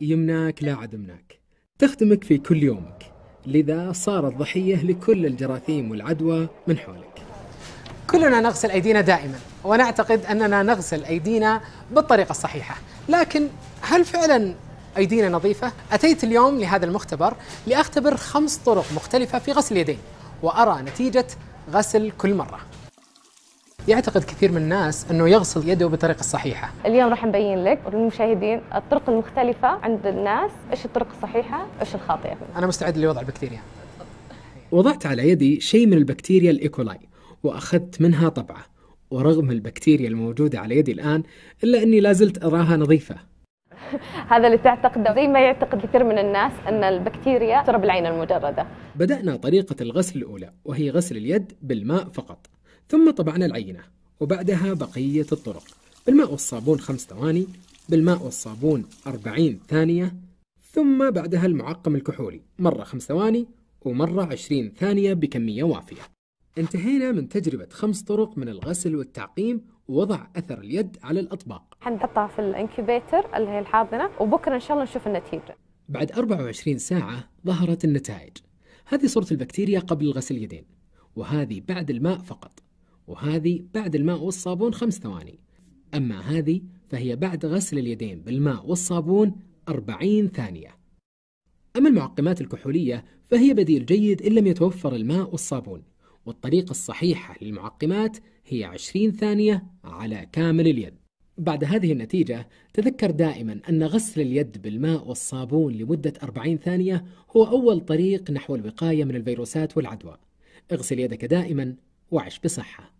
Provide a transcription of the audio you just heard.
يمناك لا عدمناك تخدمك في كل يومك لذا صارت ضحية لكل الجراثيم والعدوى من حولك كلنا نغسل أيدينا دائما ونعتقد أننا نغسل أيدينا بالطريقة الصحيحة لكن هل فعلا أيدينا نظيفة؟ أتيت اليوم لهذا المختبر لأختبر خمس طرق مختلفة في غسل اليدين وأرى نتيجة غسل كل مرة يعتقد كثير من الناس انه يغسل يده بالطريقه الصحيحه. اليوم راح نبين لك وللمشاهدين الطرق المختلفه عند الناس، ايش الطرق الصحيحه، ايش الخاطئه. انا مستعد لوضع البكتيريا. وضعت على يدي شيء من البكتيريا الايكولاي واخذت منها طبعه، ورغم البكتيريا الموجوده على يدي الان الا اني لا زلت اراها نظيفه. هذا اللي تعتقده زي ما يعتقد كثير من الناس ان البكتيريا ترى بالعين المجرده. بدأنا طريقة الغسل الأولى وهي غسل اليد بالماء فقط. ثم طبعنا العينة وبعدها بقية الطرق بالماء والصابون خمس ثواني بالماء والصابون أربعين ثانية ثم بعدها المعقم الكحولي مرة خمس ثواني ومرة عشرين ثانية بكمية وافية انتهينا من تجربة خمس طرق من الغسل والتعقيم ووضع أثر اليد على الأطباق حنحطها في الانكيبيتر اللي هي الحاضنة وبكرة إن شاء الله نشوف النتيجة بعد 24 ساعة ظهرت النتائج هذه صورة البكتيريا قبل الغسل اليدين وهذه بعد الماء فقط وهذه بعد الماء والصابون خمس ثواني أما هذه فهي بعد غسل اليدين بالماء والصابون 40 ثانية أما المعقمات الكحولية فهي بديل جيد إن لم يتوفر الماء والصابون والطريقة الصحيحة للمعقمات هي 20 ثانية على كامل اليد بعد هذه النتيجة تذكر دائما أن غسل اليد بالماء والصابون لمدة 40 ثانية هو أول طريق نحو الوقاية من الفيروسات والعدوى اغسل يدك دائما وعش بصحه